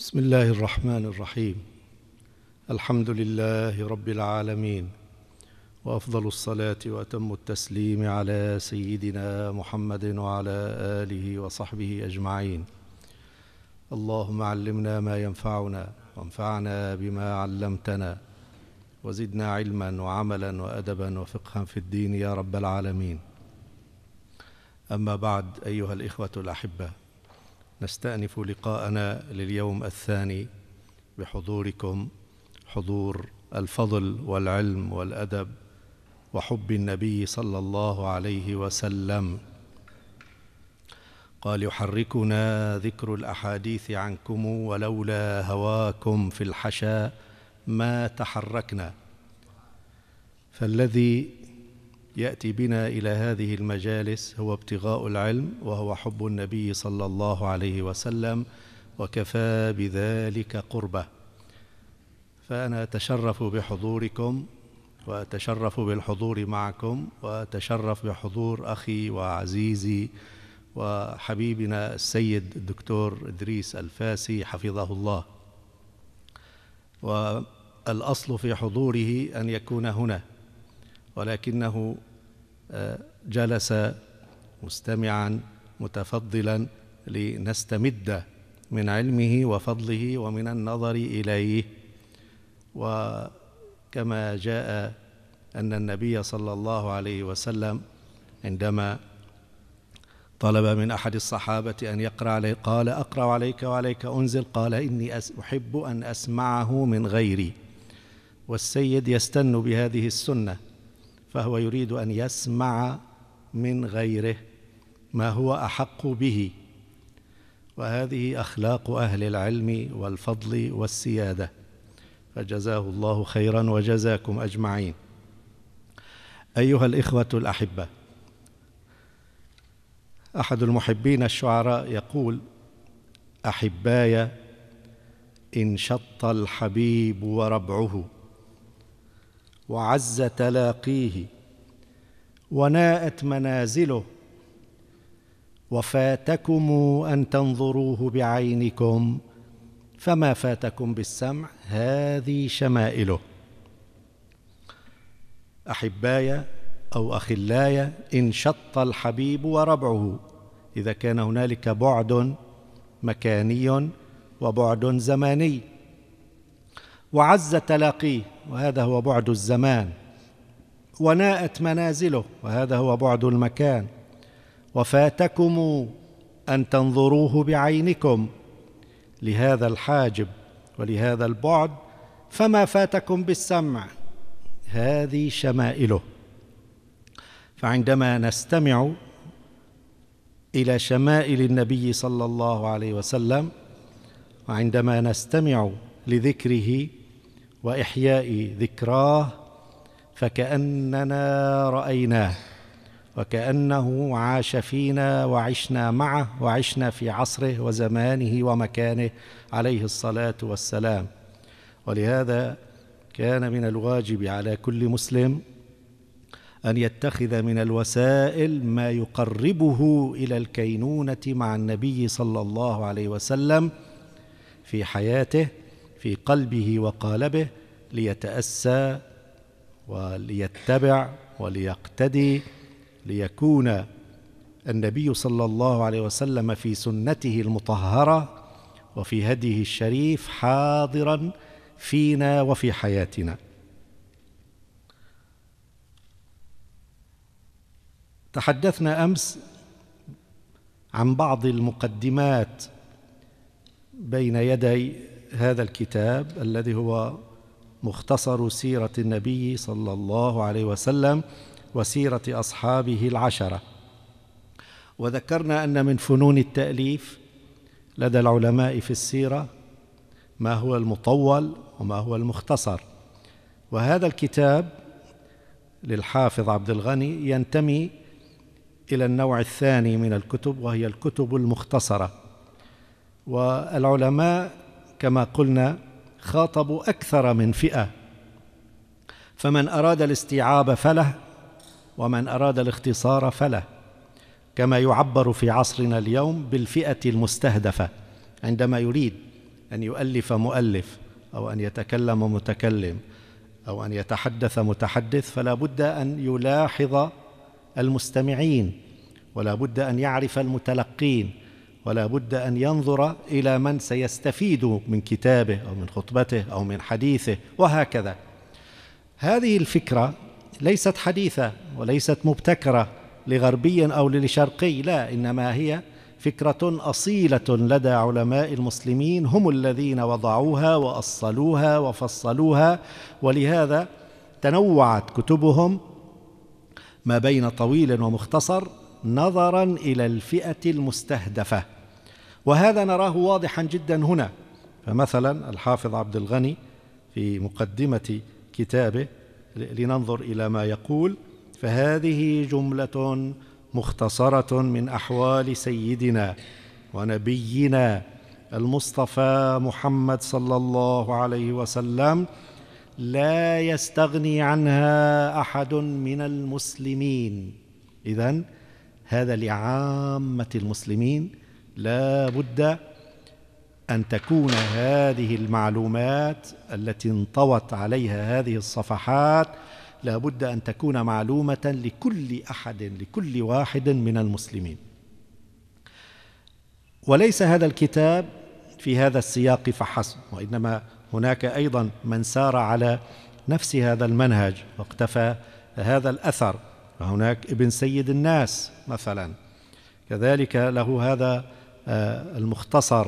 بسم الله الرحمن الرحيم الحمد لله رب العالمين وافضل الصلاه واتم التسليم على سيدنا محمد وعلى اله وصحبه اجمعين اللهم علمنا ما ينفعنا وانفعنا بما علمتنا وزدنا علما وعملا وادبا وفقها في الدين يا رب العالمين اما بعد ايها الاخوه الاحبه نستأنف لقاءنا لليوم الثاني بحضوركم حضور الفضل والعلم والأدب وحب النبي صلى الله عليه وسلم قال يحركنا ذكر الأحاديث عنكم ولولا هواكم في الحشا ما تحركنا فالذي يأتي بنا إلى هذه المجالس هو ابتغاء العلم وهو حب النبي صلى الله عليه وسلم وكفى بذلك قربة فأنا أتشرف بحضوركم وأتشرف بالحضور معكم وأتشرف بحضور أخي وعزيزي وحبيبنا السيد الدكتور إدريس الفاسي حفظه الله والأصل في حضوره أن يكون هنا ولكنه جلس مستمعا متفضلا لنستمد من علمه وفضله ومن النظر اليه وكما جاء ان النبي صلى الله عليه وسلم عندما طلب من احد الصحابه ان يقرا عليه قال اقرا عليك وعليك انزل قال اني احب ان اسمعه من غيري والسيد يستن بهذه السنه فهو يريد أن يسمع من غيره ما هو أحق به وهذه أخلاق أهل العلم والفضل والسيادة فجزاه الله خيرا وجزاكم أجمعين أيها الإخوة الأحبة أحد المحبين الشعراء يقول أحباي إن شط الحبيب وربعه وعز تلاقيه وناءت منازله وفاتكم ان تنظروه بعينكم فما فاتكم بالسمع هذه شمائله احباي او اخلايا ان شط الحبيب وربعه اذا كان هنالك بعد مكاني وبعد زماني وعز تلاقيه وهذا هو بعد الزمان وناءت منازله وهذا هو بعد المكان وفاتكم ان تنظروه بعينكم لهذا الحاجب ولهذا البعد فما فاتكم بالسمع هذه شمائله فعندما نستمع الى شمائل النبي صلى الله عليه وسلم وعندما نستمع لذكره واحياء ذكراه فكاننا رايناه وكانه عاش فينا وعشنا معه وعشنا في عصره وزمانه ومكانه عليه الصلاه والسلام ولهذا كان من الواجب على كل مسلم ان يتخذ من الوسائل ما يقربه الى الكينونه مع النبي صلى الله عليه وسلم في حياته في قلبه وقالبه ليتأسى وليتبع وليقتدي ليكون النبي صلى الله عليه وسلم في سنته المطهرة وفي هديه الشريف حاضرا فينا وفي حياتنا تحدثنا أمس عن بعض المقدمات بين يدي هذا الكتاب الذي هو مختصر سيرة النبي صلى الله عليه وسلم وسيرة أصحابه العشرة وذكرنا أن من فنون التأليف لدى العلماء في السيرة ما هو المطول وما هو المختصر وهذا الكتاب للحافظ عبد الغني ينتمي إلى النوع الثاني من الكتب وهي الكتب المختصرة والعلماء كما قلنا خاطبوا أكثر من فئة فمن أراد الاستيعاب فله ومن أراد الاختصار فله كما يعبر في عصرنا اليوم بالفئة المستهدفة عندما يريد أن يؤلف مؤلف أو أن يتكلم متكلم أو أن يتحدث متحدث فلا بد أن يلاحظ المستمعين ولا بد أن يعرف المتلقين ولا بد أن ينظر إلى من سيستفيد من كتابه أو من خطبته أو من حديثه وهكذا هذه الفكرة ليست حديثة وليست مبتكرة لغربي أو لشرقي لا إنما هي فكرة أصيلة لدى علماء المسلمين هم الذين وضعوها وأصلوها وفصلوها ولهذا تنوعت كتبهم ما بين طويل ومختصر نظرا الى الفئه المستهدفه وهذا نراه واضحا جدا هنا فمثلا الحافظ عبد الغني في مقدمه كتابه لننظر الى ما يقول فهذه جمله مختصره من احوال سيدنا ونبينا المصطفى محمد صلى الله عليه وسلم لا يستغني عنها احد من المسلمين اذا هذا لعامة المسلمين لا بد أن تكون هذه المعلومات التي انطوت عليها هذه الصفحات لا بد أن تكون معلومة لكل أحد لكل واحد من المسلمين وليس هذا الكتاب في هذا السياق فحسب وإنما هناك أيضا من سار على نفس هذا المنهج واقتفى هذا الأثر وهناك ابن سيد الناس مثلا كذلك له هذا آه، المختصر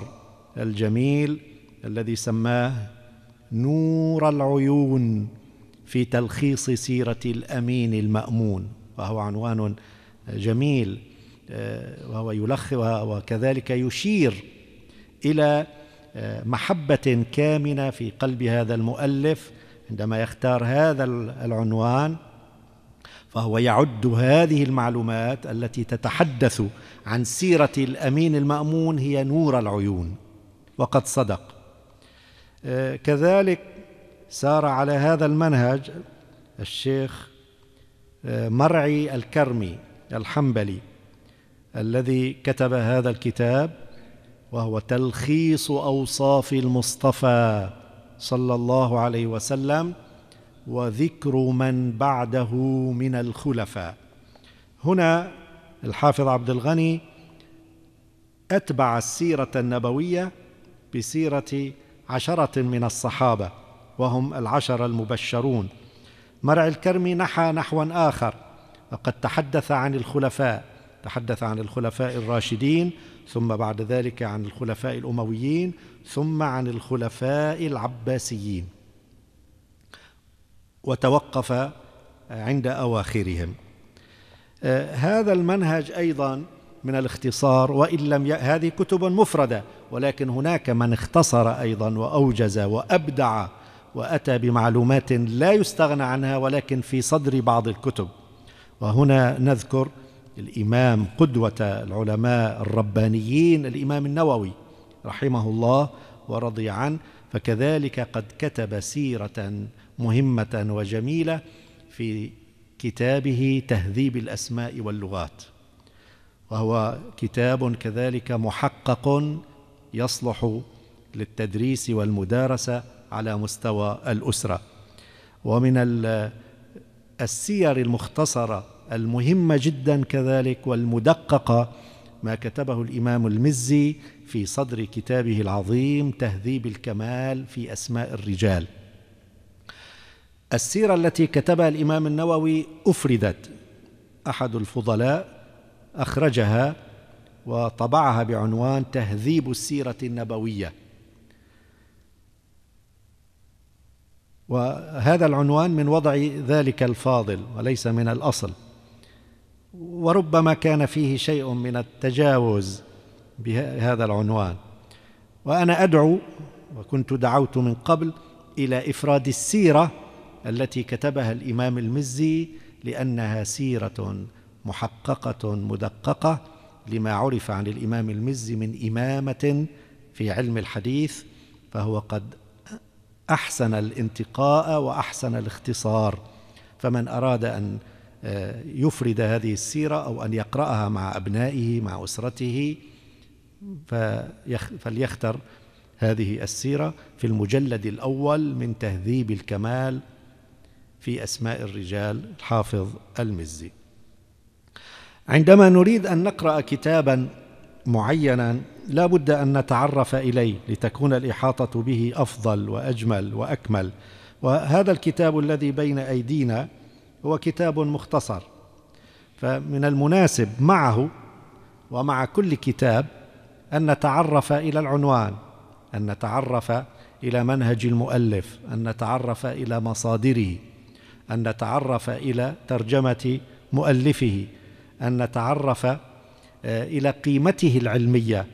الجميل الذي سماه نور العيون في تلخيص سيرة الأمين المأمون وهو عنوان جميل آه، وهو يلخص وكذلك يشير إلى آه، محبة كامنة في قلب هذا المؤلف عندما يختار هذا العنوان فهو يعد هذه المعلومات التي تتحدث عن سيرة الأمين المأمون هي نور العيون وقد صدق آه، كذلك سار على هذا المنهج الشيخ آه، مرعي الكرمي الحنبلي الذي كتب هذا الكتاب وهو تلخيص أوصاف المصطفى صلى الله عليه وسلم وذكر من بعده من الخلفاء هنا الحافظ عبد الغني أتبع السيرة النبوية بسيرة عشرة من الصحابة وهم العشر المبشرون مرعي الكرمي نحى نحوا آخر وقد تحدث عن الخلفاء تحدث عن الخلفاء الراشدين ثم بعد ذلك عن الخلفاء الأمويين ثم عن الخلفاء العباسيين وتوقف عند أواخرهم آه، هذا المنهج أيضا من الاختصار وإن لم ي... هذه كتب مفردة ولكن هناك من اختصر أيضا وأوجز وأبدع وأتى بمعلومات لا يستغنى عنها ولكن في صدر بعض الكتب وهنا نذكر الإمام قدوة العلماء الربانيين الإمام النووي رحمه الله ورضي عنه فكذلك قد كتب سيرة مهمة وجميلة في كتابه تهذيب الأسماء واللغات وهو كتاب كذلك محقق يصلح للتدريس والمدارسة على مستوى الأسرة ومن السير المختصرة المهمة جدا كذلك والمدققة ما كتبه الإمام المزي في صدر كتابه العظيم تهذيب الكمال في أسماء الرجال السيرة التي كتبها الإمام النووي أفردت أحد الفضلاء أخرجها وطبعها بعنوان تهذيب السيرة النبوية وهذا العنوان من وضع ذلك الفاضل وليس من الأصل وربما كان فيه شيء من التجاوز بهذا العنوان وأنا أدعو وكنت دعوت من قبل إلى إفراد السيرة التي كتبها الإمام المزي لأنها سيرة محققة مدققة لما عرف عن الإمام المزي من إمامة في علم الحديث فهو قد أحسن الانتقاء وأحسن الاختصار فمن أراد أن آه، يفرد هذه السيرة أو أن يقرأها مع أبنائه مع أسرته فليختر هذه السيرة في المجلد الأول من تهذيب الكمال في أسماء الرجال الحافظ المزي عندما نريد أن نقرأ كتابا معينا لا بد أن نتعرف إليه لتكون الإحاطة به أفضل وأجمل وأكمل وهذا الكتاب الذي بين أيدينا هو كتاب مختصر فمن المناسب معه ومع كل كتاب أن نتعرف إلى العنوان أن نتعرف إلى منهج المؤلف أن نتعرف إلى مصادره أن نتعرف إلى ترجمة مؤلفه أن نتعرف آه، إلى قيمته العلمية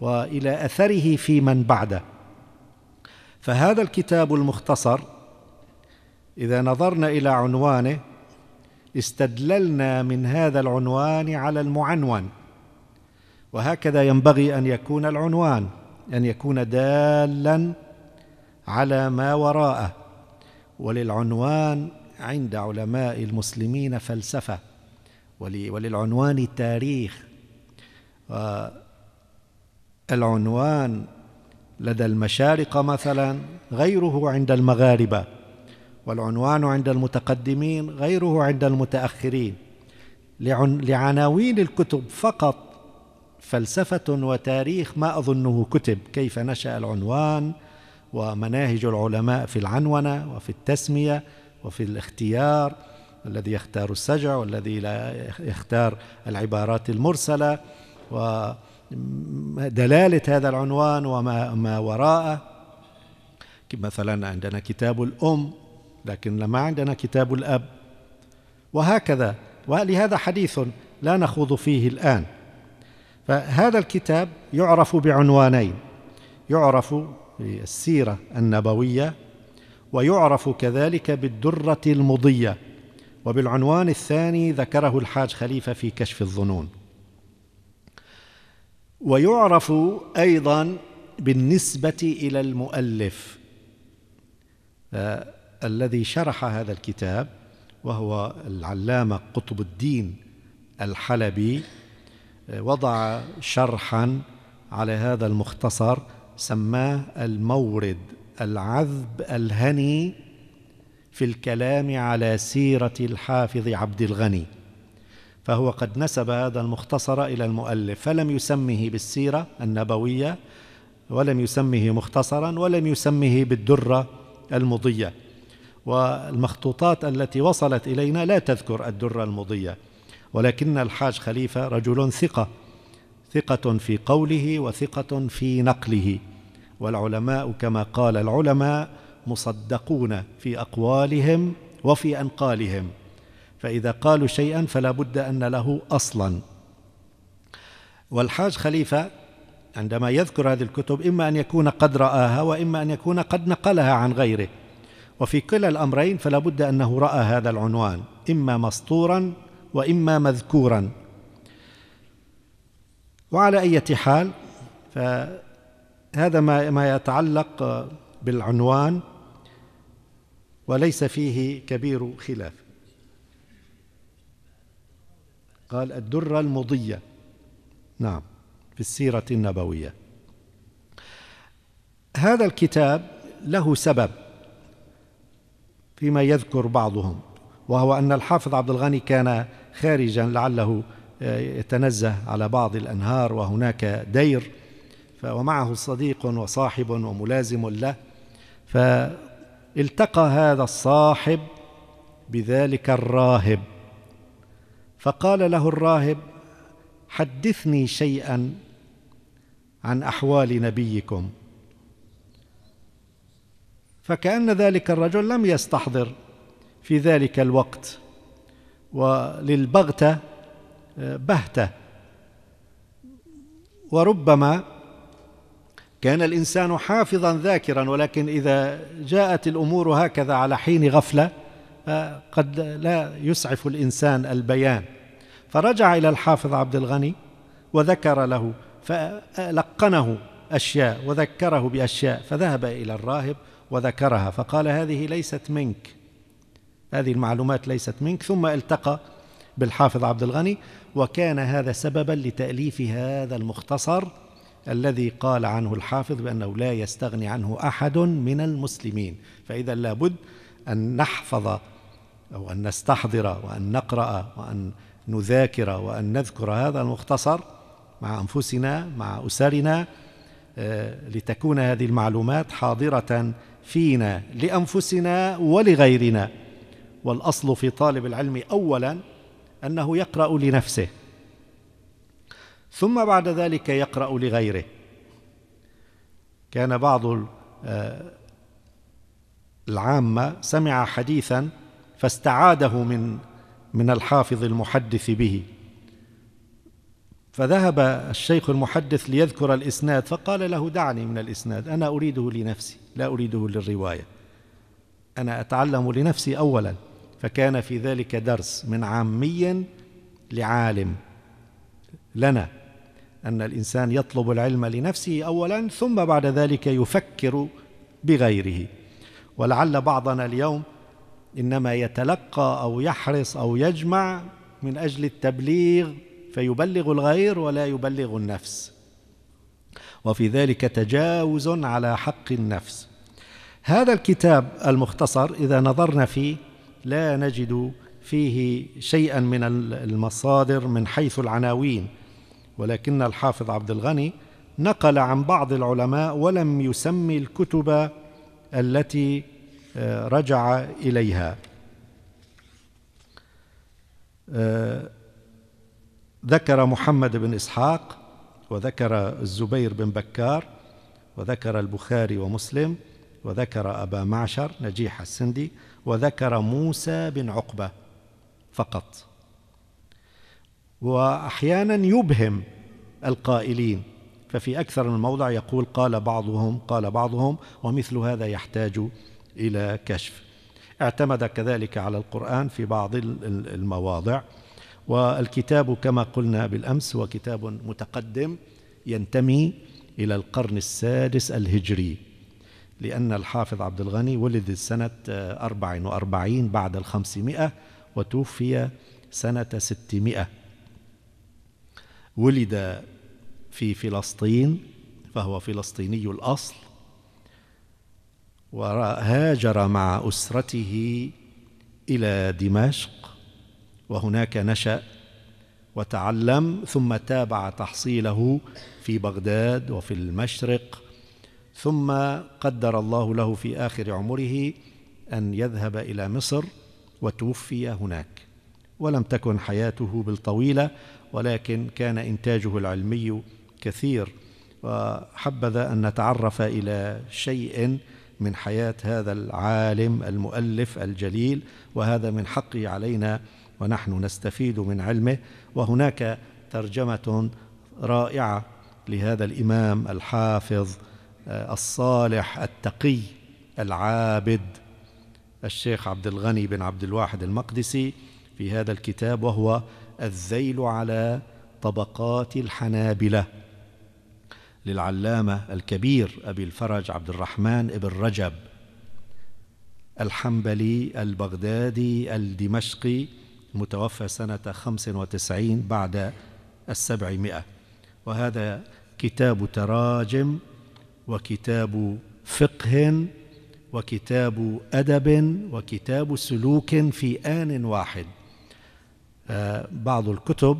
وإلى أثره في من بعده فهذا الكتاب المختصر إذا نظرنا إلى عنوانه استدللنا من هذا العنوان على المعنون وهكذا ينبغي أن يكون العنوان أن يكون دالا على ما وراءه وللعنوان عند علماء المسلمين فلسفة وللعنوان تاريخ آه، العنوان لدى المشارقة مثلا غيره عند المغاربة والعنوان عند المتقدمين غيره عند المتأخرين لعناوين الكتب فقط فلسفة وتاريخ ما أظنه كتب كيف نشأ العنوان ومناهج العلماء في العنونة وفي التسمية وفي الاختيار الذي يختار السجع والذي لا يختار العبارات المرسلة ودلالة هذا العنوان وما ما وراءه مثلا عندنا كتاب الأم لكن لما عندنا كتاب الأب وهكذا ولهذا حديث لا نخوض فيه الآن فهذا الكتاب يعرف بعنوانين يعرف بالسيرة النبوية ويعرف كذلك بالدره المضيه وبالعنوان الثاني ذكره الحاج خليفه في كشف الظنون ويعرف ايضا بالنسبه الى المؤلف آه، الذي شرح هذا الكتاب وهو العلامه قطب الدين الحلبي آه، وضع شرحا على هذا المختصر سماه المورد العذب الهني في الكلام على سيرة الحافظ عبد الغني فهو قد نسب هذا المختصر إلى المؤلف فلم يسمه بالسيرة النبوية ولم يسمه مختصرا ولم يسمه بالدرة المضية والمخطوطات التي وصلت إلينا لا تذكر الدرة المضية ولكن الحاج خليفة رجل ثقة ثقة في قوله وثقة في نقله والعلماء كما قال العلماء مصدقون في أقوالهم وفي أنقالهم فإذا قالوا شيئا فلا بد أن له أصلا والحاج خليفة عندما يذكر هذه الكتب إما أن يكون قد رآها وإما أن يكون قد نقلها عن غيره وفي كلا الأمرين فلا بد أنه رأى هذا العنوان إما مسطورا وإما مذكورا وعلى أي حال ف هذا ما ما يتعلق بالعنوان وليس فيه كبير خلاف قال الدرة المضية نعم في السيرة النبوية هذا الكتاب له سبب فيما يذكر بعضهم وهو أن الحافظ عبد الغني كان خارجا لعله آه، يتنزه على بعض الأنهار وهناك دير ومعه صديق وصاحب وملازم له فالتقى هذا الصاحب بذلك الراهب فقال له الراهب حدثني شيئا عن احوال نبيكم فكان ذلك الرجل لم يستحضر في ذلك الوقت وللبغته بهته وربما كان الإنسان حافظا ذاكرا ولكن إذا جاءت الأمور هكذا على حين غفلة آه، قد لا يسعف الإنسان البيان فرجع إلى الحافظ عبد الغني وذكر له فلقنه أشياء وذكره بأشياء فذهب إلى الراهب وذكرها فقال هذه ليست منك هذه المعلومات ليست منك ثم التقى بالحافظ عبد الغني وكان هذا سببا لتأليف هذا المختصر الذي قال عنه الحافظ بأنه لا يستغني عنه أحد من المسلمين فإذا لابد أن نحفظ أو أن نستحضر وأن نقرأ وأن نذاكر وأن نذكر هذا المختصر مع أنفسنا مع أسرنا آه، لتكون هذه المعلومات حاضرة فينا لأنفسنا ولغيرنا والأصل في طالب العلم أولا أنه يقرأ لنفسه ثم بعد ذلك يقرأ لغيره كان بعض آه، العامة سمع حديثا فاستعاده من من الحافظ المحدث به فذهب الشيخ المحدث ليذكر الإسناد فقال له دعني من الإسناد أنا أريده لنفسي لا أريده للرواية أنا أتعلم لنفسي أولا فكان في ذلك درس من عامي لعالم لنا أن الإنسان يطلب العلم لنفسه أولا ثم بعد ذلك يفكر بغيره ولعل بعضنا اليوم إنما يتلقى أو يحرص أو يجمع من أجل التبليغ فيبلغ الغير ولا يبلغ النفس وفي ذلك تجاوز على حق النفس هذا الكتاب المختصر إذا نظرنا فيه لا نجد فيه شيئا من المصادر من حيث العناوين ولكن الحافظ عبد الغني نقل عن بعض العلماء ولم يسمي الكتب التي آه، رجع إليها آه، ذكر محمد بن إسحاق وذكر الزبير بن بكار وذكر البخاري ومسلم وذكر أبا معشر نجيح السندي وذكر موسى بن عقبة فقط واحيانا يبهم القائلين ففي اكثر من موضع يقول قال بعضهم قال بعضهم ومثل هذا يحتاج الى كشف اعتمد كذلك على القران في بعض المواضع والكتاب كما قلنا بالامس هو كتاب متقدم ينتمي الى القرن السادس الهجري لأن الحافظ عبد الغني ولد سنة 44 بعد الخمسمائة وتوفي سنة 600 ولد في فلسطين فهو فلسطيني الأصل وهاجر مع أسرته إلى دمشق وهناك نشأ وتعلم ثم تابع تحصيله في بغداد وفي المشرق ثم قدر الله له في آخر عمره أن يذهب إلى مصر وتوفي هناك ولم تكن حياته بالطويلة ولكن كان إنتاجه العلمي كثير وحبذا أن نتعرف إلى شيء من حياة هذا العالم المؤلف الجليل وهذا من حقه علينا ونحن نستفيد من علمه وهناك ترجمة رائعة لهذا الإمام الحافظ آه، الصالح التقي العابد الشيخ عبد الغني بن عبد الواحد المقدسي في هذا الكتاب وهو الذيل على طبقات الحنابلة للعلامة الكبير أبي الفرج عبد الرحمن ابن رجب الحنبلي البغدادي الدمشقي المتوفى سنة 95 بعد السبعمائة وهذا كتاب تراجم وكتاب فقه وكتاب أدب وكتاب سلوك في آن واحد بعض الكتب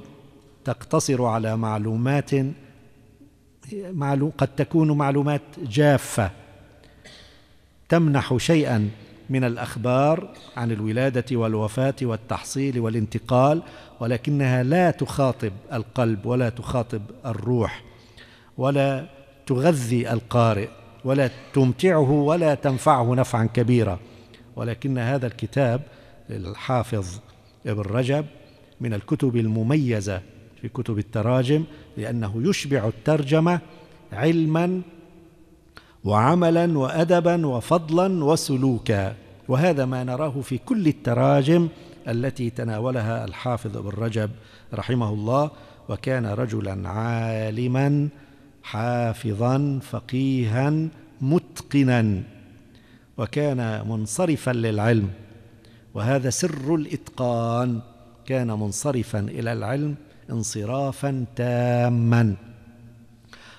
تقتصر على معلومات قد تكون معلومات جافة تمنح شيئا من الأخبار عن الولادة والوفاة والتحصيل والانتقال ولكنها لا تخاطب القلب ولا تخاطب الروح ولا تغذي القارئ ولا تمتعه ولا تنفعه نفعا كبيرا ولكن هذا الكتاب للحافظ ابن رجب من الكتب المميزة في كتب التراجم لأنه يشبع الترجمة علما وعملا وأدبا وفضلا وسلوكا وهذا ما نراه في كل التراجم التي تناولها الحافظ ابن رجب رحمه الله وكان رجلا عالما حافظا فقيها متقنا وكان منصرفا للعلم وهذا سر الاتقان كان منصرفا الى العلم انصرافا تاما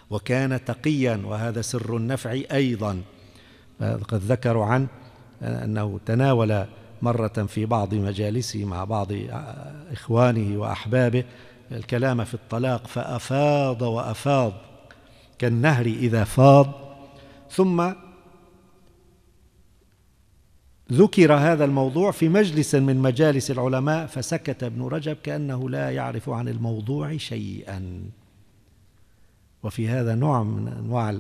وكان تقيا وهذا سر النفع ايضا قد ذكروا عن انه تناول مره في بعض مجالسه مع بعض اخوانه واحبابه الكلام في الطلاق فافاض وافاض كالنهر اذا فاض ثم ذكر هذا الموضوع في مجلس من مجالس العلماء فسكت ابن رجب كأنه لا يعرف عن الموضوع شيئا وفي هذا نوع من أنواع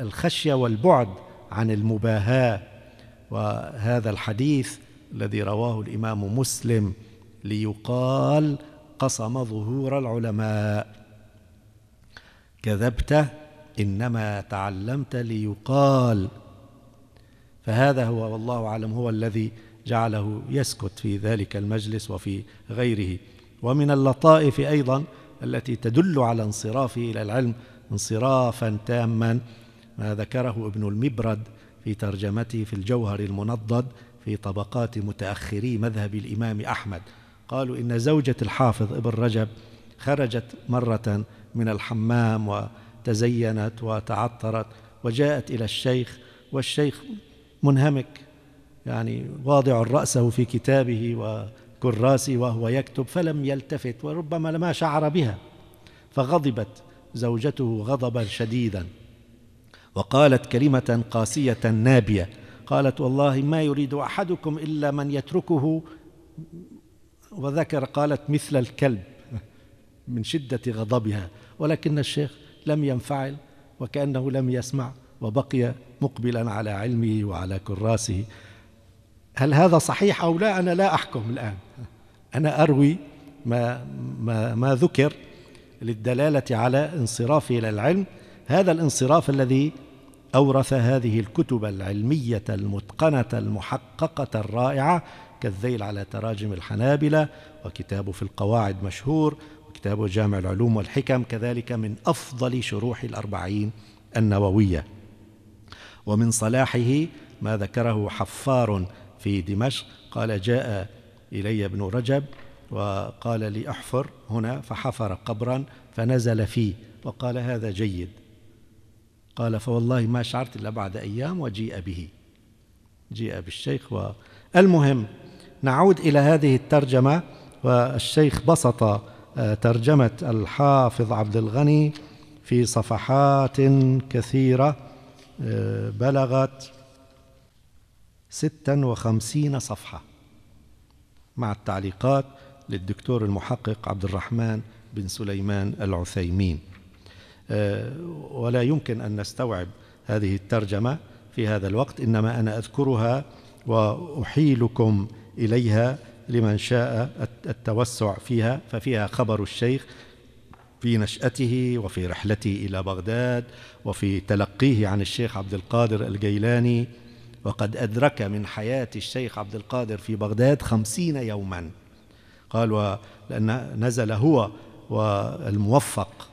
الخشية والبعد عن المباهاة وهذا الحديث الذي رواه الإمام مسلم ليقال قصم ظهور العلماء كذبت إنما تعلمت ليقال فهذا هو والله أعلم هو الذي جعله يسكت في ذلك المجلس وفي غيره ومن اللطائف أيضا التي تدل على انصرافه إلى العلم انصرافا تاما ما ذكره ابن المبرد في ترجمته في الجوهر المنضد في طبقات متأخري مذهب الإمام أحمد قالوا إن زوجة الحافظ ابن رجب خرجت مرة من الحمام وتزينت وتعطرت وجاءت إلى الشيخ والشيخ منهمك يعني واضع رأسه في كتابه وكراسي وهو يكتب فلم يلتفت وربما لما شعر بها فغضبت زوجته غضبا شديدا وقالت كلمة قاسية نابية قالت والله ما يريد أحدكم إلا من يتركه وذكر قالت مثل الكلب من شدة غضبها ولكن الشيخ لم ينفعل وكأنه لم يسمع وبقي مقبلا على علمه وعلى كراسه هل هذا صحيح أو لا أنا لا أحكم الآن أنا أروي ما, ما, ما ذكر للدلالة على انصرافه إلى العلم هذا الانصراف الذي أورث هذه الكتب العلمية المتقنة المحققة الرائعة كالذيل على تراجم الحنابلة وكتابه في القواعد مشهور وكتابه جامع العلوم والحكم كذلك من أفضل شروح الأربعين النووية ومن صلاحه ما ذكره حفار في دمشق قال جاء إلي ابن رجب وقال لي أحفر هنا فحفر قبرا فنزل فيه وقال هذا جيد قال فوالله ما شعرت إلا بعد أيام وجيء به جيء بالشيخ والمهم نعود إلى هذه الترجمة والشيخ بسط آه، ترجمة الحافظ عبد الغني في صفحات كثيرة بلغت ستا وخمسين صفحة مع التعليقات للدكتور المحقق عبد الرحمن بن سليمان العثيمين آه، ولا يمكن أن نستوعب هذه الترجمة في هذا الوقت إنما أنا أذكرها وأحيلكم إليها لمن شاء التوسع فيها ففيها خبر الشيخ في نشأته وفي رحلته إلى بغداد وفي تلقيه عن الشيخ عبد القادر الجيلاني وقد أدرك من حياة الشيخ عبد القادر في بغداد خمسين يوما قال لأن نزل هو والموفق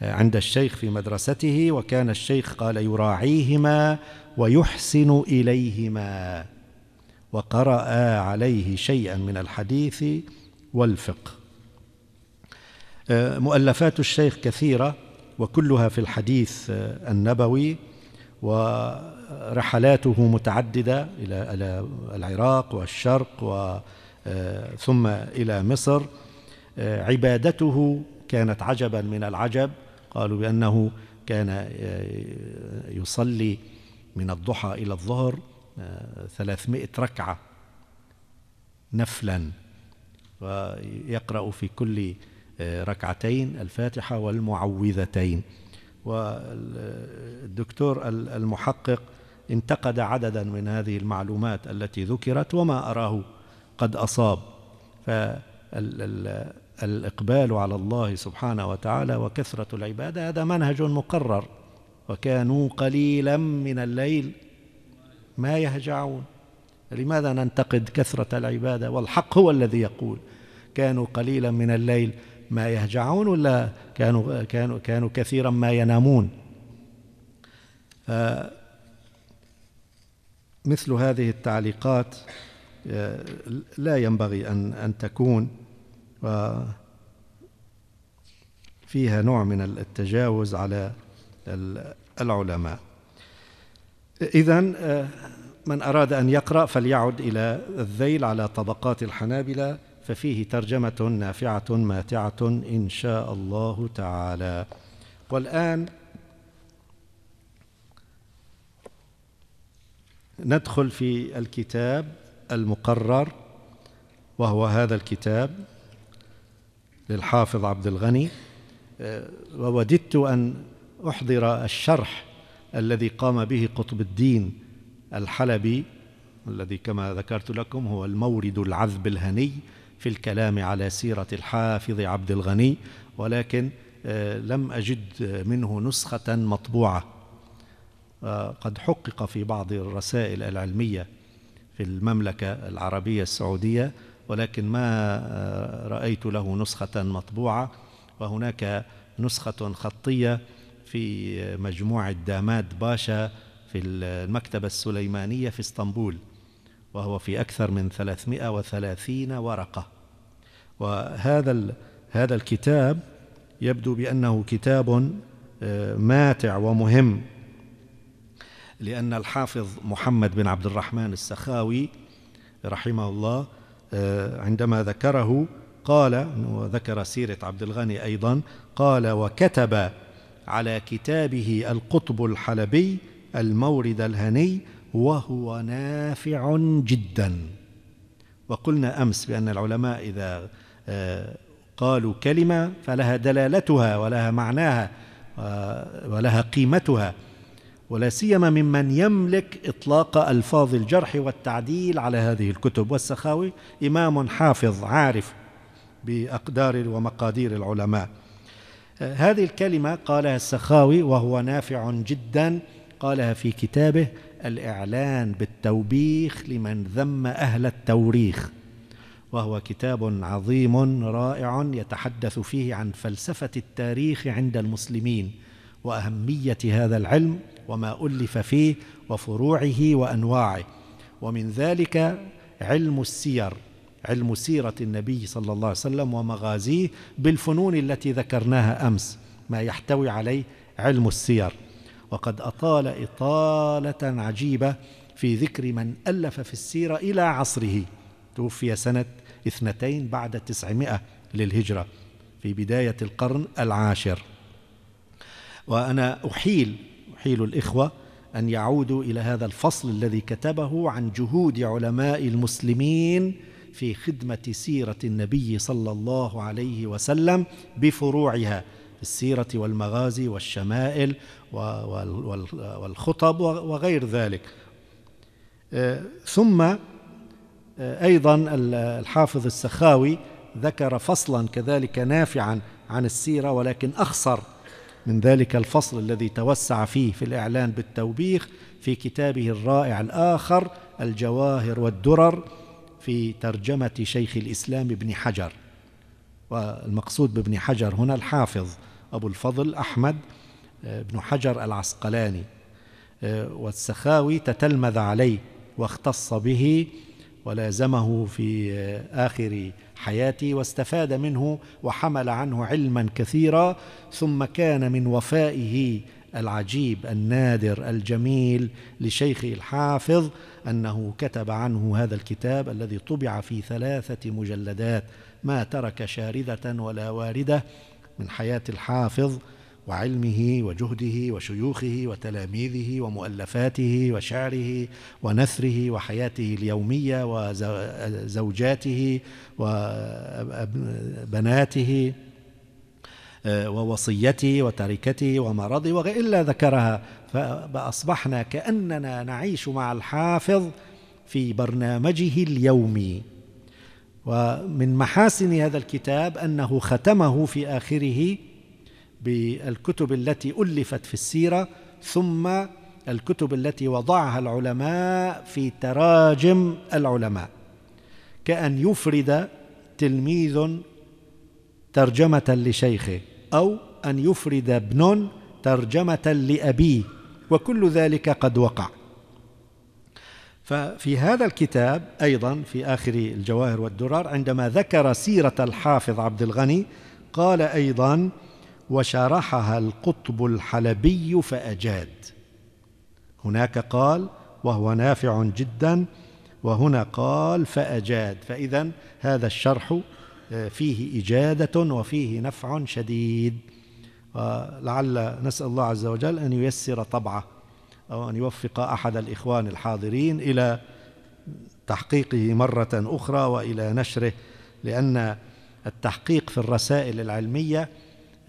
عند الشيخ في مدرسته وكان الشيخ قال يراعيهما ويحسن إليهما وقرأ عليه شيئا من الحديث والفقه آه، مؤلفات الشيخ كثيرة وكلها في الحديث آه، النبوي ورحلاته متعددة إلى العراق والشرق آه، ثم إلى مصر عبادته كانت عجبا من العجب قالوا بأنه كان يصلي من الضحى إلى الظهر ثلاثمائة ركعة نفلا ويقرأ في كل ركعتين الفاتحة والمعوذتين والدكتور المحقق انتقد عددا من هذه المعلومات التي ذكرت وما أراه قد أصاب فالإقبال على الله سبحانه وتعالى وكثرة العبادة هذا منهج مقرر وكانوا قليلا من الليل ما يهجعون لماذا ننتقد كثرة العبادة والحق هو الذي يقول كانوا قليلا من الليل ما يهجعون ولا كانوا كانوا كانوا كثيرا ما ينامون مثل هذه التعليقات آه، لا ينبغي أن أن تكون فيها نوع من التجاوز على العلماء إذا آه، من أراد أن يقرأ فليعد إلى الذيل على طبقات الحنابلة ففيه ترجمة نافعة ماتعة إن شاء الله تعالى والآن ندخل في الكتاب المقرر وهو هذا الكتاب للحافظ عبد الغني آه، ووددت أن أحضر الشرح الذي قام به قطب الدين الحلبي الذي كما ذكرت لكم هو المورد العذب الهني في الكلام على سيرة الحافظ عبد الغني ولكن آه، لم أجد منه نسخة مطبوعة آه، قد حقق في بعض الرسائل العلمية في المملكة العربية السعودية ولكن ما آه، رأيت له نسخة مطبوعة وهناك نسخة خطية في مجموعة داماد باشا في المكتبة السليمانية في اسطنبول وهو في أكثر من 330 ورقة وهذا هذا الكتاب يبدو بأنه كتاب آه، ماتع ومهم لأن الحافظ محمد بن عبد الرحمن السخاوي رحمه الله آه، عندما ذكره قال وذكر سيرة عبد الغني أيضا قال وكتب على كتابه القطب الحلبي المورد الهني وهو نافع جدا وقلنا أمس بأن العلماء إذا آه، قالوا كلمة فلها دلالتها ولها معناها آه، ولها قيمتها ولا سيما ممن يملك إطلاق ألفاظ الجرح والتعديل على هذه الكتب والسخاوي إمام حافظ عارف بأقدار ومقادير العلماء آه، هذه الكلمة قالها السخاوي وهو نافع جدا قالها في كتابه الإعلان بالتوبيخ لمن ذم أهل التوريخ وهو كتاب عظيم رائع يتحدث فيه عن فلسفة التاريخ عند المسلمين وأهمية هذا العلم وما ألف فيه وفروعه وأنواعه ومن ذلك علم السير علم سيرة النبي صلى الله عليه وسلم ومغازيه بالفنون التي ذكرناها أمس ما يحتوي عليه علم السير وقد أطال إطالة عجيبة في ذكر من ألف في السيرة إلى عصره توفي سنة اثنتين بعد تسعمائة للهجرة في بداية القرن العاشر وأنا أحيل أحيل الإخوة أن يعودوا إلى هذا الفصل الذي كتبه عن جهود علماء المسلمين في خدمة سيرة النبي صلى الله عليه وسلم بفروعها السيرة والمغازي والشمائل والخطب وغير ذلك آه، ثم آه، أيضا الحافظ السخاوي ذكر فصلا كذلك نافعا عن السيرة ولكن أخصر من ذلك الفصل الذي توسع فيه في الإعلان بالتوبيخ في كتابه الرائع الآخر الجواهر والدرر في ترجمة شيخ الإسلام ابن حجر والمقصود بابن حجر هنا الحافظ أبو الفضل أحمد آه، بن حجر العسقلاني آه، والسخاوي تتلمذ عليه واختص به ولازمه في آه، آخر حياته واستفاد منه وحمل عنه علما كثيرا ثم كان من وفائه العجيب النادر الجميل لشيخه الحافظ أنه كتب عنه هذا الكتاب الذي طبع في ثلاثة مجلدات ما ترك شاردة ولا واردة من حياة الحافظ وعلمه وجهده وشيوخه وتلاميذه ومؤلفاته وشعره ونثره وحياته اليومية وزوجاته وبناته آه، ووصيته وتركته ومرضه وغير إلا ذكرها فأصبحنا كأننا نعيش مع الحافظ في برنامجه اليومي ومن محاسن هذا الكتاب أنه ختمه في آخره بالكتب التي ألفت في السيرة ثم الكتب التي وضعها العلماء في تراجم العلماء كأن يفرد تلميذ ترجمة لشيخه أو أن يفرد ابن ترجمة لأبيه وكل ذلك قد وقع ففي هذا الكتاب أيضا في آخر الجواهر والدرر عندما ذكر سيرة الحافظ عبد الغني قال أيضا وشرحها القطب الحلبي فأجاد هناك قال وهو نافع جدا وهنا قال فأجاد فإذا هذا الشرح آه، فيه إجادة وفيه نفع شديد ولعل آه، نسأل الله عز وجل أن ييسر طبعه أو أن يوفق أحد الإخوان الحاضرين إلى تحقيقه مرة أخرى وإلى نشره لأن التحقيق في الرسائل العلمية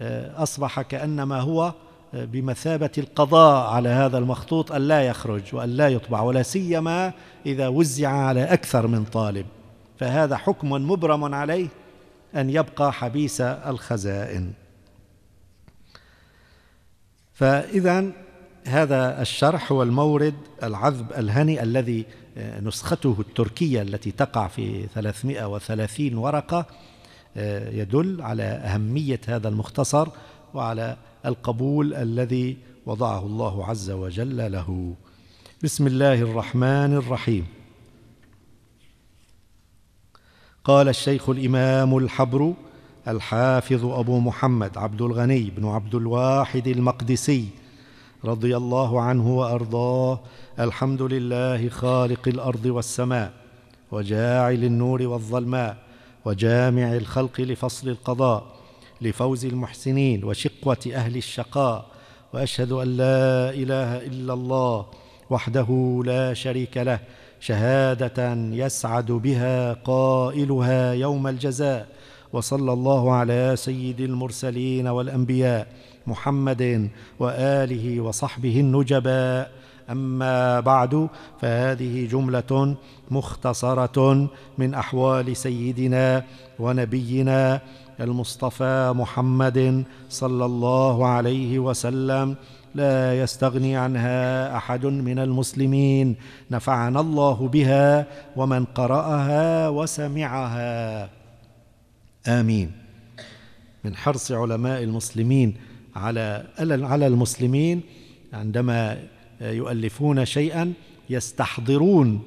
آه، أصبح كأنما هو آه، بمثابة القضاء على هذا المخطوط ألا يخرج وألا يطبع ولا سيما إذا وزع على أكثر من طالب فهذا حكم مبرم عليه أن يبقى حبيس الخزائن فإذا هذا الشرح هو المورد العذب الهني الذي آه، نسخته التركية التي تقع في 330 ورقة آه، يدل على أهمية هذا المختصر وعلى القبول الذي وضعه الله عز وجل له بسم الله الرحمن الرحيم قال الشيخ الإمام الحبر الحافظ أبو محمد عبد الغني بن عبد الواحد المقدسي رضي الله عنه وارضاه الحمد لله خالق الارض والسماء وجاعل النور والظلماء وجامع الخلق لفصل القضاء لفوز المحسنين وشقوه اهل الشقاء واشهد ان لا اله الا الله وحده لا شريك له شهاده يسعد بها قائلها يوم الجزاء وصلى الله على سيد المرسلين والانبياء محمد واله وصحبه النجباء اما بعد فهذه جمله مختصره من احوال سيدنا ونبينا المصطفى محمد صلى الله عليه وسلم لا يستغني عنها احد من المسلمين نفعنا الله بها ومن قراها وسمعها امين من حرص علماء المسلمين على على المسلمين عندما يؤلفون شيئا يستحضرون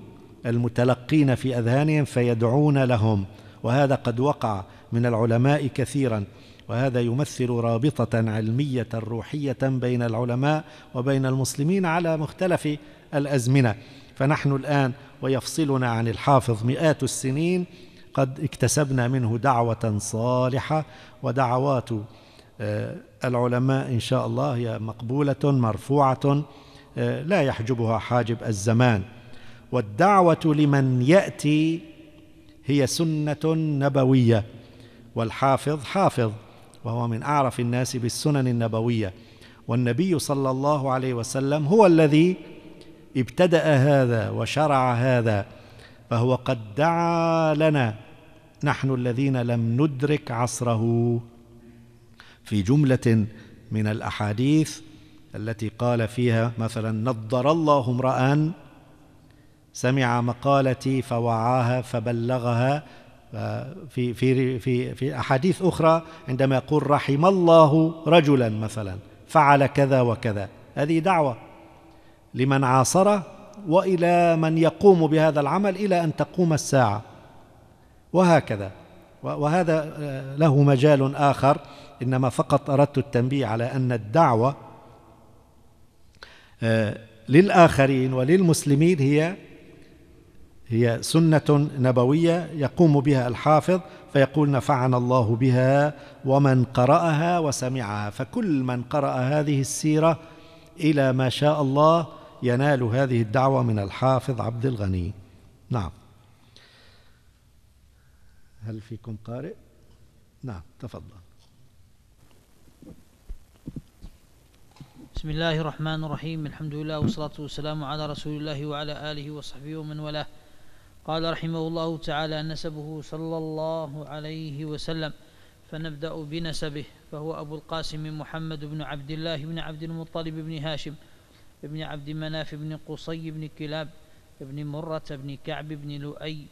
المتلقين في أذهانهم فيدعون لهم وهذا قد وقع من العلماء كثيرا وهذا يمثل رابطة علمية روحية بين العلماء وبين المسلمين على مختلف الأزمنة فنحن الآن ويفصلنا عن الحافظ مئات السنين قد اكتسبنا منه دعوة صالحة ودعوات آه، العلماء إن شاء الله هي مقبولة مرفوعة آه، لا يحجبها حاجب الزمان والدعوة لمن يأتي هي سنة نبوية والحافظ حافظ وهو من أعرف الناس بالسنن النبوية والنبي صلى الله عليه وسلم هو الذي ابتدأ هذا وشرع هذا فهو قد دعا لنا نحن الذين لم ندرك عصره في جملة من الأحاديث التي قال فيها مثلا نضر الله امرأ سمع مقالتي فوعاها فبلغها آه، في في في في أحاديث أخرى عندما يقول رحم الله رجلا مثلا فعل كذا وكذا هذه دعوة لمن عاصره وإلى من يقوم بهذا العمل إلى أن تقوم الساعة وهكذا وهذا آه، له مجال آخر إنما فقط أردت التنبيه على أن الدعوة آه، للآخرين وللمسلمين هي هي سنة نبوية يقوم بها الحافظ فيقول نفعنا الله بها ومن قرأها وسمعها فكل من قرأ هذه السيرة إلى ما شاء الله ينال هذه الدعوة من الحافظ عبد الغني نعم هل فيكم قارئ؟ نعم تفضل بسم الله الرحمن الرحيم الحمد لله والصلاة والسلام على رسول الله وعلى آله وصحبه ومن والاه قال رحمه الله تعالى نسبه صلى الله عليه وسلم فنبدأ بنسبه فهو أبو القاسم محمد بن عبد الله بن عبد المطلب بن هاشم بن عبد مناف بن قصي بن كلاب بن مرة بن كعب بن لؤي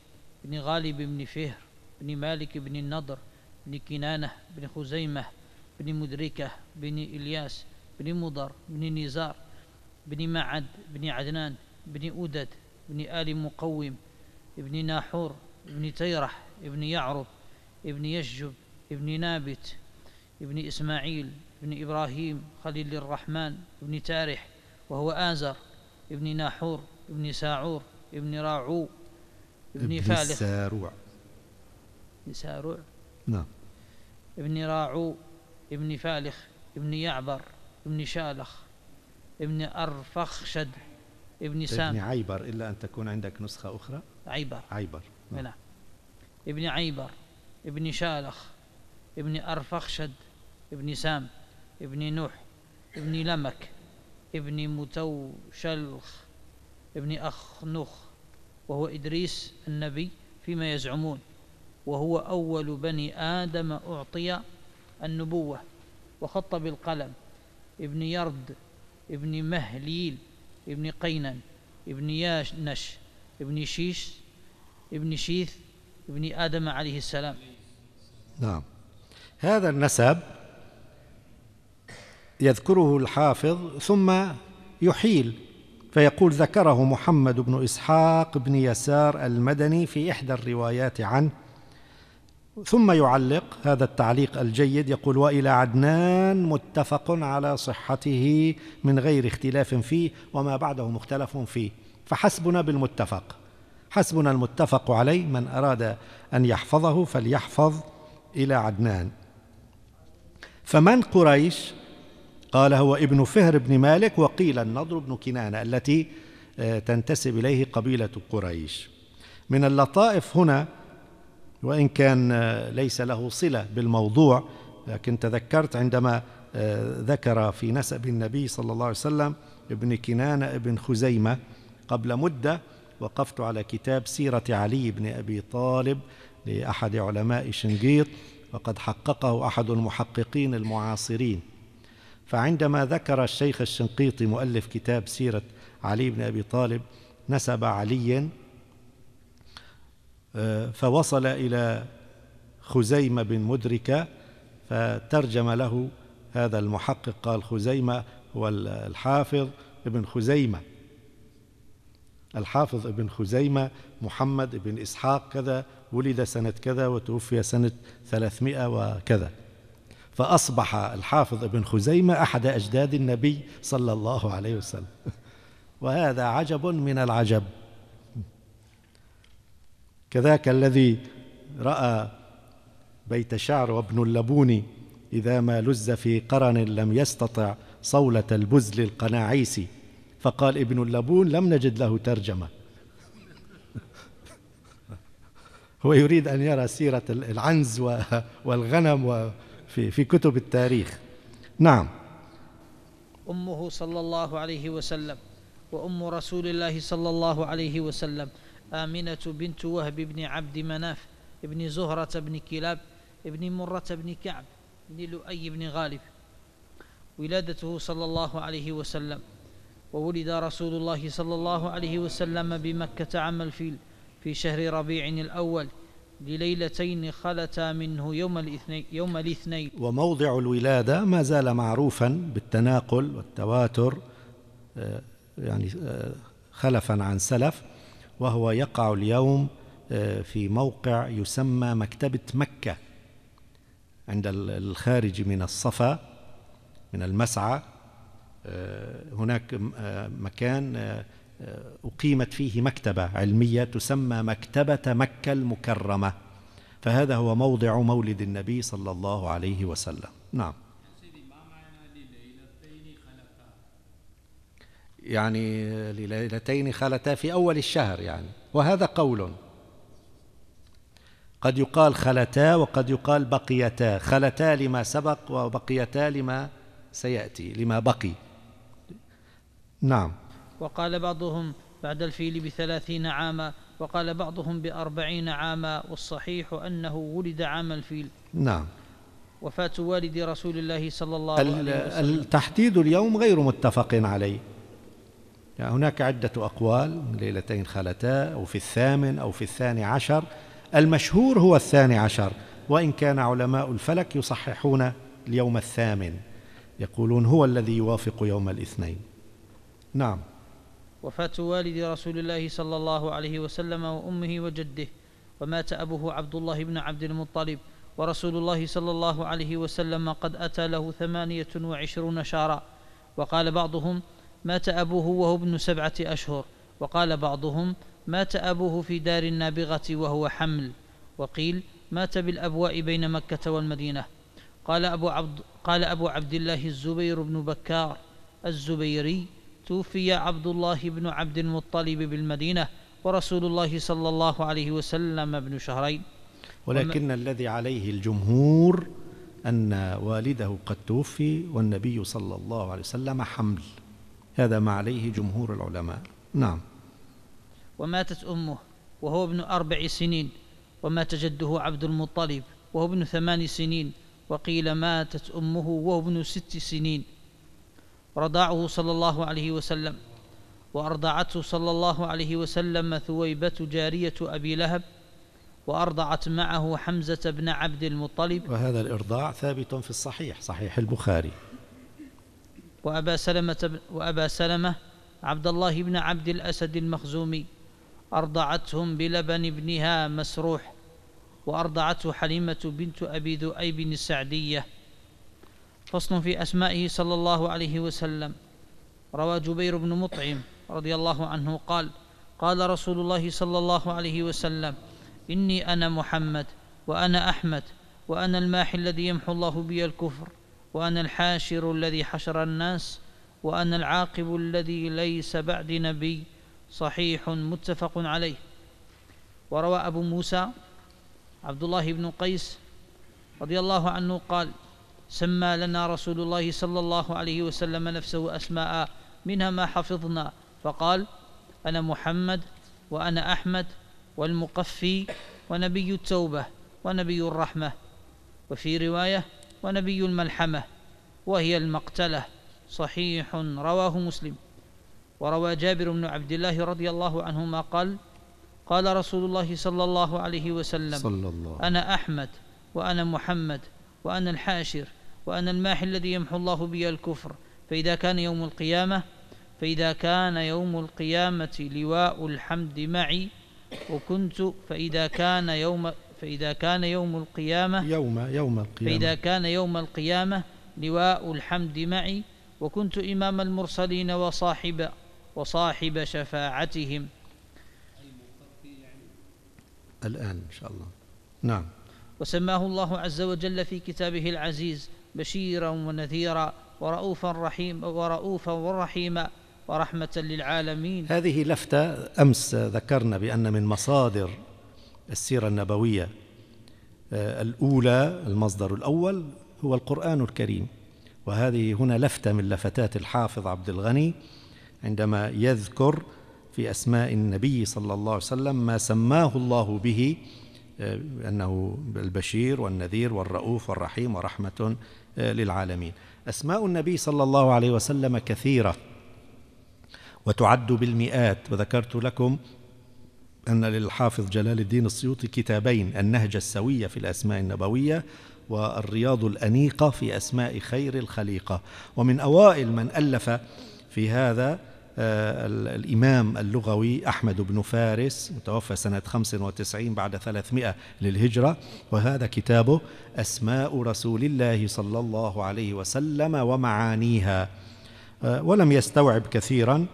بن غالب بن فهر بن مالك بن النضر بن كنانة بن خزيمة بن مدركة بن إلياس بن مضر بن نزار بن معد بن عدنان بن أودد بن آل مقوم بن ناحور بن تيرح بن يعرب بن يشجب بن نابت بن إسماعيل بن إبراهيم خليل الرحمن بن تارح وهو آزر بن ناحور بن ساعور بن راعو بن فالح ساروع بن ساروع نعم ابن راعو ابن فالخ ابن يعبر ابن شالخ ابن أرفخشد ابن سام ابن عيبر إلا أن تكون عندك نسخة أخرى عيبر عيبر نعم, ابن عيبر ابن شالخ ابن أرفخشد ابن سام ابن نوح ابن لمك ابن متوشلخ ابن أخنخ وهو إدريس النبي فيما يزعمون وهو أول بني آدم أعطي النبوة وخط بالقلم ابن يرد ابن مهليل ابن قينن ابن يانش ابن شيش ابن شيث ابن آدم عليه السلام نعم هذا النسب يذكره الحافظ ثم يحيل فيقول ذكره محمد بن إسحاق بن يسار المدني في إحدى الروايات عنه ثم يعلق هذا التعليق الجيد يقول والى عدنان متفق على صحته من غير اختلاف فيه وما بعده مختلف فيه فحسبنا بالمتفق حسبنا المتفق عليه من اراد ان يحفظه فليحفظ الى عدنان فمن قريش قال هو ابن فهر بن مالك وقيل النضر بن كنانه التي آه، تنتسب اليه قبيله قريش من اللطائف هنا وإن كان آه، ليس له صلة بالموضوع لكن تذكرت عندما آه، ذكر في نسب النبي صلى الله عليه وسلم ابن كنانة ابن خزيمة قبل مدة وقفت على كتاب سيرة علي بن أبي طالب لأحد علماء شنقيط وقد حققه أحد المحققين المعاصرين فعندما ذكر الشيخ الشنقيطي مؤلف كتاب سيرة علي بن أبي طالب نسب عليا فوصل إلى خزيمة بن مدركة فترجم له هذا المحقق قال خزيمة هو الحافظ ابن خزيمة الحافظ ابن خزيمة محمد ابن إسحاق كذا ولد سنة كذا وتوفي سنة 300 وكذا فأصبح الحافظ ابن خزيمة أحد أجداد النبي صلى الله عليه وسلم وهذا عجب من العجب كذاك الذي رأى بيت شعر وابن اللبون إذا ما لز في قرن لم يستطع صولة البزل القناعيسي فقال ابن اللبون لم نجد له ترجمة هو يريد أن يرى سيرة العنز والغنم في, في كتب التاريخ نعم أمه صلى الله عليه وسلم وأم رسول الله صلى الله عليه وسلم آمنة بنت وهب بن عبد مناف بن زهرة بن كلاب بن مرة بن كعب بن لؤي بن غالب ولادته صلى الله عليه وسلم وولد رسول الله صلى الله عليه وسلم بمكة عام الفيل في شهر ربيع الأول لليلتين خلتا منه يوم الاثنين, يوم الاثنين وموضع الولادة ما زال معروفا بالتناقل والتواتر آه، يعني آه، خلفا عن سلف وهو يقع اليوم آه، في موقع يسمى مكتبة مكة عند الخارج من الصفا من المسعى آه، هناك آه، مكان أقيمت فيه مكتبة علمية تسمى مكتبة مكة المكرمة فهذا هو موضع مولد النبي صلى الله عليه وسلم نعم يعني لليلتين خلتا في أول الشهر يعني وهذا قول قد يقال خلتا وقد يقال بقيتا خلتا لما سبق وبقيتا لما سيأتي لما بقي نعم وقال بعضهم بعد الفيل بثلاثين عاما وقال بعضهم بأربعين عاما والصحيح أنه ولد عام الفيل نعم وفاة والد رسول الله صلى الله عليه وسلم التحديد اليوم غير متفق عليه يعني هناك عدة أقوال ليلتين خالتا أو في الثامن أو في الثاني عشر المشهور هو الثاني عشر وإن كان علماء الفلك يصححون اليوم الثامن يقولون هو الذي يوافق يوم الاثنين نعم وفاة والد رسول الله صلى الله عليه وسلم وأمه وجده ومات أبوه عبد الله بن عبد المطلب ورسول الله صلى الله عليه وسلم قد أتى له ثمانية وعشرون شهرا وقال بعضهم مات أبوه وهو ابن سبعة أشهر وقال بعضهم مات أبوه في دار النابغة وهو حمل وقيل مات بالأبواء بين مكة والمدينة قال أبو عبد, قال أبو عبد الله الزبير بن بكار الزبيري توفي عبد الله بن عبد المطلب بالمدينة ورسول الله صلى الله عليه وسلم ابن شهرين ولكن الذي عليه الجمهور أن والده قد توفي والنبي صلى الله عليه وسلم حمل هذا ما عليه جمهور العلماء نعم وماتت أمه وهو ابن أربع سنين ومات جده عبد المطلب وهو ابن ثمان سنين وقيل ماتت أمه وهو ابن ست سنين رضعه صلى الله عليه وسلم وأرضعته صلى الله عليه وسلم ثويبة جارية أبي لهب وأرضعت معه حمزة بن عبد المطلب وهذا الإرضاع ثابت في الصحيح صحيح البخاري وأبا سلمة, وأبا سلمة عبد الله بن عبد الأسد المخزومي أرضعتهم بلبن ابنها مسروح وأرضعته حليمة بنت أبي ذؤيب السعدية فصل في أسمائه صلى الله عليه وسلم روى جبير بن مطعم رضي الله عنه قال قال رسول الله صلى الله عليه وسلم إني أنا محمد وأنا أحمد وأنا الماحي الذي يمحو الله بي الكفر وأنا الحاشر الذي حشر الناس وأنا العاقب الذي ليس بعد نبي صحيح متفق عليه وروى أبو موسى عبد الله بن قيس رضي الله عنه قال سمى لنا رسول الله صلى الله عليه وسلم نفسه أسماء منها ما حفظنا فقال أنا محمد وأنا أحمد والمقفي ونبي التوبة ونبي الرحمة وفي رواية ونبي الملحمة وهي المقتلة صحيح رواه مسلم وروى جابر بن عبد الله رضي الله عنهما قال قال رسول الله صلى الله عليه وسلم صلى الله. أنا أحمد وأنا محمد وأنا الحاشر وأنا الماحي الذي يمحو الله بي الكفر فإذا كان يوم القيامة فإذا كان يوم القيامة لواء الحمد معي وكنت فإذا كان يوم فإذا كان يوم القيامة يوم يوم القيامة فإذا كان يوم القيامة لواء الحمد معي وكنت إمام المرسلين وصاحب وصاحب شفاعتهم الآن إن شاء الله نعم وسماه الله عز وجل في كتابه العزيز بشيرا ونذيرا ورؤوفا رحيما ورؤوفا ورحيما ورحمة للعالمين هذه لفتة أمس ذكرنا بأن من مصادر السيرة النبوية آه، الأولى المصدر الأول هو القرآن الكريم وهذه هنا لفتة من لفتات الحافظ عبد الغني عندما يذكر في أسماء النبي صلى الله عليه وسلم ما سماه الله به آه، أنه البشير والنذير والرؤوف والرحيم ورحمة آه، للعالمين أسماء النبي صلى الله عليه وسلم كثيرة وتعد بالمئات وذكرت لكم أن للحافظ جلال الدين السيوطي كتابين النهج السوية في الأسماء النبوية والرياض الأنيقة في أسماء خير الخليقة ومن أوائل من ألف في هذا آه، الإمام اللغوي أحمد بن فارس متوفى سنة 95 بعد 300 للهجرة وهذا كتابه أسماء رسول الله صلى الله عليه وسلم ومعانيها آه، ولم يستوعب كثيرا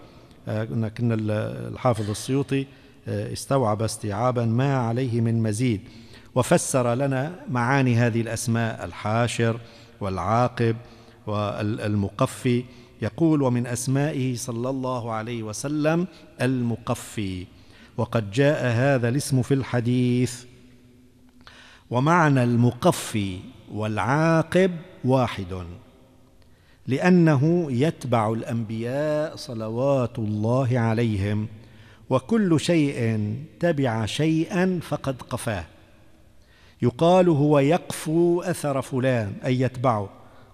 آه، لكن الحافظ السيوطي استوعب استيعابا ما عليه من مزيد وفسر لنا معاني هذه الأسماء الحاشر والعاقب والمقفي يقول ومن أسمائه صلى الله عليه وسلم المقفي وقد جاء هذا الاسم في الحديث ومعنى المقفي والعاقب واحد لأنه يتبع الأنبياء صلوات الله عليهم وكل شيء تبع شيئا فقد قفاه يقال هو يقفو اثر فلان اي يتبعه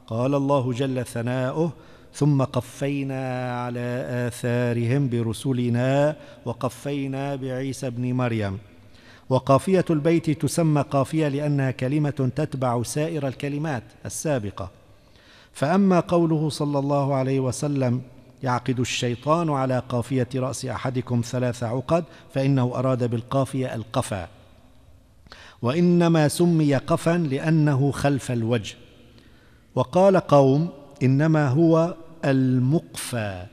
قال الله جل ثناؤه ثم قفينا على اثارهم برسلنا وقفينا بعيسى ابن مريم وقافيه البيت تسمى قافيه لانها كلمه تتبع سائر الكلمات السابقه فاما قوله صلى الله عليه وسلم يعقد الشيطان على قافية رأس أحدكم ثلاث عقد فإنه أراد بالقافية القفا وإنما سمي قفا لأنه خلف الوجه وقال قوم إنما هو المقفى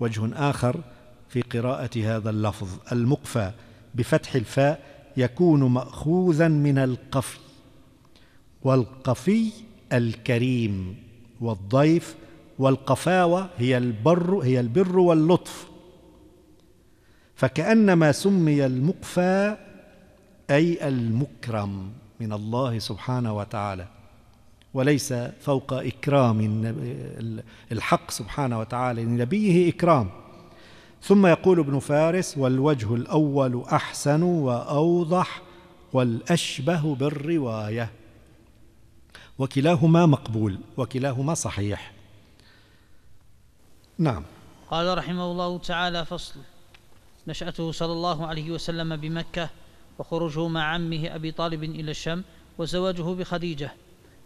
وجه آخر في قراءة هذا اللفظ المقفى بفتح الفاء يكون مأخوذا من القفي والقفي الكريم والضيف والقفاوة هي البر هي البر واللطف فكأنما سمي المقفى أي المكرم من الله سبحانه وتعالى وليس فوق إكرام الحق سبحانه وتعالى لنبيه إكرام ثم يقول ابن فارس والوجه الأول أحسن وأوضح والأشبه بالرواية وكلاهما مقبول وكلاهما صحيح نعم قال رحمه الله تعالى فصل نشأته صلى الله عليه وسلم بمكة وخروجه مع عمه أبي طالب إلى الشام وزواجه بخديجة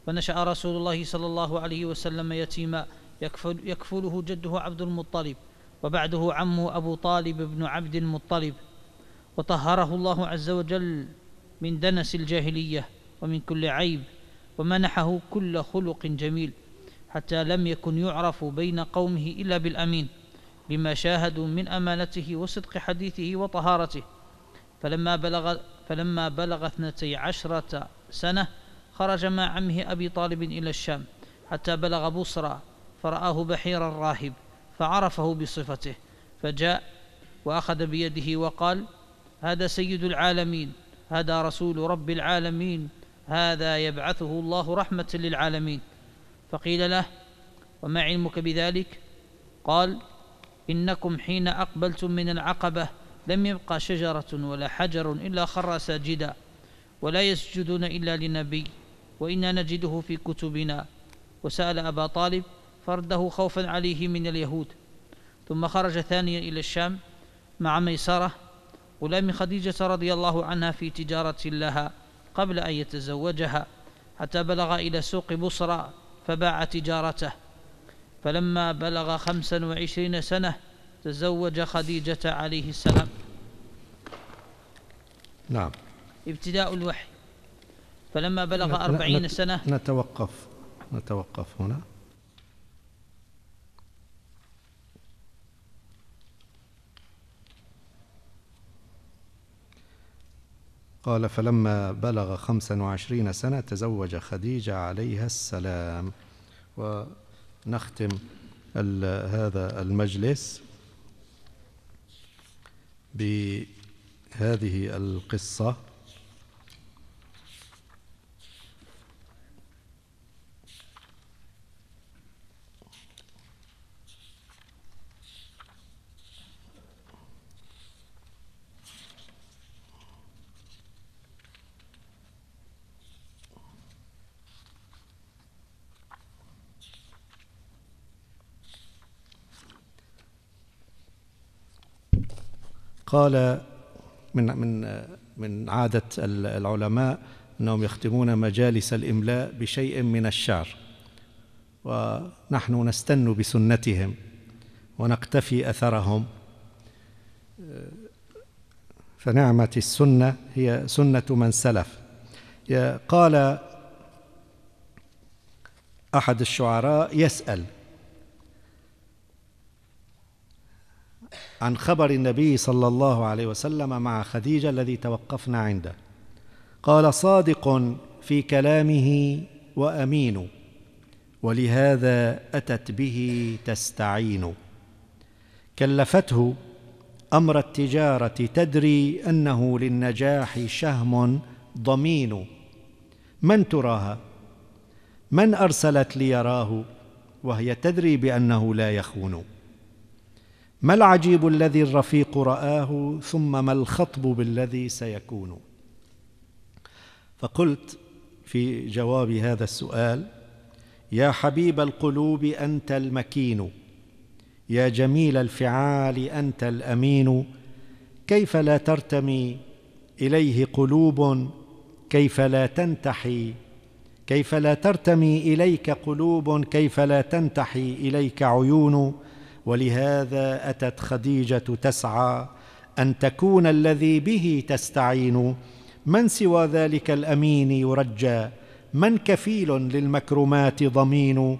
ونشأ رسول الله صلى الله عليه وسلم يتيما يكفل يكفله جده عبد المطلب وبعده عمه أبو طالب بن عبد المطلب وطهره الله عز وجل من دنس الجاهلية ومن كل عيب ومنحه كل خلق جميل حتى لم يكن يعرف بين قومه إلا بالأمين لما شاهدوا من أمانته وصدق حديثه وطهارته فلما بلغ فلما بلغ اثنتي عشرة سنة خرج مع عمه أبي طالب إلى الشام حتى بلغ بصرى فرآه بحيرا الراهب فعرفه بصفته فجاء وأخذ بيده وقال هذا سيد العالمين هذا رسول رب العالمين هذا يبعثه الله رحمة للعالمين فقيل له وما علمك بذلك قال إنكم حين أقبلتم من العقبة لم يبقى شجرة ولا حجر إلا خر ساجدا ولا يسجدون إلا لنبي وإنا نجده في كتبنا وسأل أبا طالب فرده خوفا عليه من اليهود ثم خرج ثانيا إلى الشام مع ميسرة غلام خديجة رضي الله عنها في تجارة لها قبل أن يتزوجها حتى بلغ إلى سوق بصرى فباع تجارته فلما بلغ خمسا وعشرين سنة تزوج خديجة عليه السلام نعم ابتداء الوحي فلما بلغ أربعين سنة نتوقف نتوقف هنا قال فلما بلغ خمسا وعشرين سنة تزوج خديجة عليها السلام ونختم هذا المجلس بهذه القصة قال من من من عادة العلماء أنهم يختمون مجالس الإملاء بشيء من الشعر ونحن نستن بسنتهم ونقتفي أثرهم فنعمة السنة هي سنة من سلف قال أحد الشعراء يسأل عن خبر النبي صلى الله عليه وسلم مع خديجة الذي توقفنا عنده قال صادق في كلامه وأمين ولهذا أتت به تستعين كلفته أمر التجارة تدري أنه للنجاح شهم ضمين من تراها من أرسلت ليراه وهي تدري بأنه لا يخون ما العجيب الذي الرفيق رآه ثم ما الخطب بالذي سيكون فقلت في جواب هذا السؤال يا حبيب القلوب أنت المكين يا جميل الفعال أنت الأمين كيف لا ترتمي إليه قلوب كيف لا تنتحي كيف لا ترتمي إليك قلوب كيف لا تنتحي إليك عيون ولهذا أتت خديجة تسعى أن تكون الذي به تستعين من سوى ذلك الأمين يرجى من كفيل للمكرمات ضمين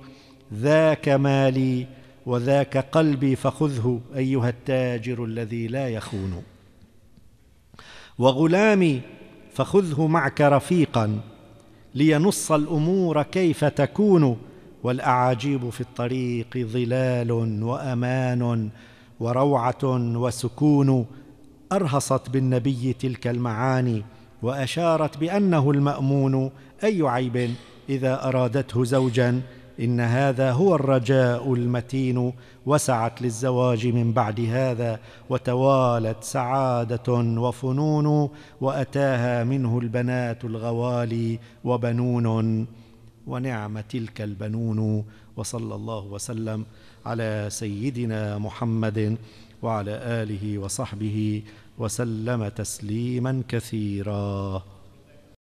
ذاك مالي وذاك قلبي فخذه أيها التاجر الذي لا يخون وغلامي فخذه معك رفيقا لينص الأمور كيف تكون والاعاجيب في الطريق ظلال وامان وروعه وسكون ارهصت بالنبي تلك المعاني واشارت بانه المامون اي عيب اذا ارادته زوجا ان هذا هو الرجاء المتين وسعت للزواج من بعد هذا وتوالت سعاده وفنون واتاها منه البنات الغوالي وبنون ونعم تلك البنون وصلى الله وسلم على سيدنا محمد وعلى اله وصحبه وسلم تسليما كثيرا